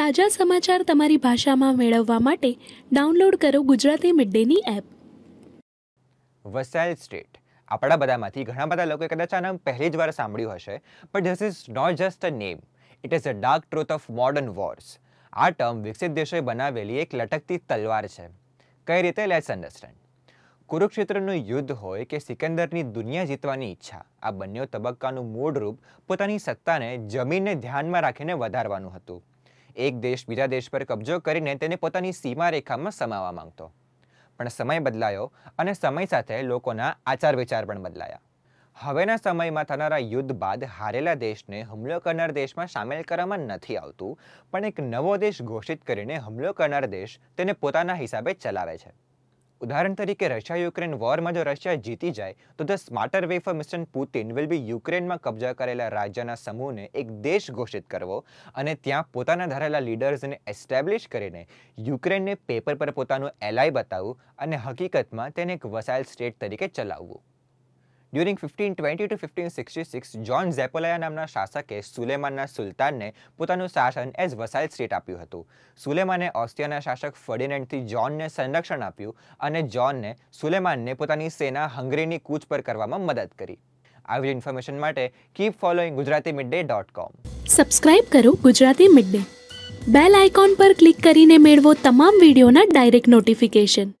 તાજા સમાચાર તમારી ભાષામાં મેળવવા માટે ડાઉનલોડ કરો ગુજરાતી મિડડેની એપ વસાઇલ સ્ટેટ આપણા બધામાંથી ઘણા બધા લોકોએ કદાચ આના પહેલી જ વાર સાંભળ્યું હશે but this is not just a name it is a dark truth of modern wars આ ટર્મ વિકસિત દેશોએ બનાવેલી એક લટકતી તલવાર છે કઈ રીતે લેસ અન્ડરસ્ટેન્ડ કુરુક્ષેત્રનું યુદ્ધ હોય કે સિકંદરની દુનિયા જીતવાની ઈચ્છા આ બંને તબક્કાનું મૂળ રૂપ પોતાની સત્તાને જમીનને ધ્યાનમાં રાખીને વધારવાનું હતું એક દેશ બીજા દેશ પર કબજો કરીને તેને પોતાની સીમારેખામાં સમાવવા માંગતો પણ સમય બદલાયો અને સમય સાથે લોકોના આચાર વિચાર પણ બદલાયા હવેના સમયમાં થનારા યુદ્ધ બાદ હારેલા દેશને હુમલો કરનાર દેશમાં સામેલ કરવામાં નથી આવતું પણ એક નવો દેશ ઘોષિત કરીને હુમલો કરનાર દેશ તેને પોતાના હિસાબે ચલાવે છે ઉદાહરણ તરીકે રશિયા યુક્રેન વોરમાં જો રશિયા જીતી જાય તો the smarter way for mister Putin will be યુક્રેનમાં કબજા કરેલા રાજ્યના સમૂહને એક દેશ ઘોષિત કરવો અને ત્યાં પોતાના ધારેલા લીડર્સને એસ્ટેબ્લિશ કરીને યુક્રેનને પેપર પર પોતાનું એલાય બતાવવું અને હકીકતમાં તેને એક વસાયેલ સ્ટેટ તરીકે ચલાવવું during fifteen twenty to fifteen sixty six John Zapolya નામના શાસકે સુલેમાનના સુલતાનને પોતાનું શાસન એઝ વસાઇલ સ્ટેટ આપ્યું હતું સુલેમાને ઓસ્ટ્રિયાના શાસક ફર્ડિનેન્ડથી જ્હોનને સંરક્ષણ આપ્યું અને જ્હોનને સુલેમાનને પોતાની સેના હંગરીની કૂચ પર કરવામાં મદદ કરી આવી જ ઇન્ફોર્મેશન માટે keep following Gujarati mid day dot com subscribe કરો Gujarati mid day bell icon પર ક્લિક કરીને મેળવો તમામ વિડીયોના ડાયરેક્ટ નોટિફિકેશન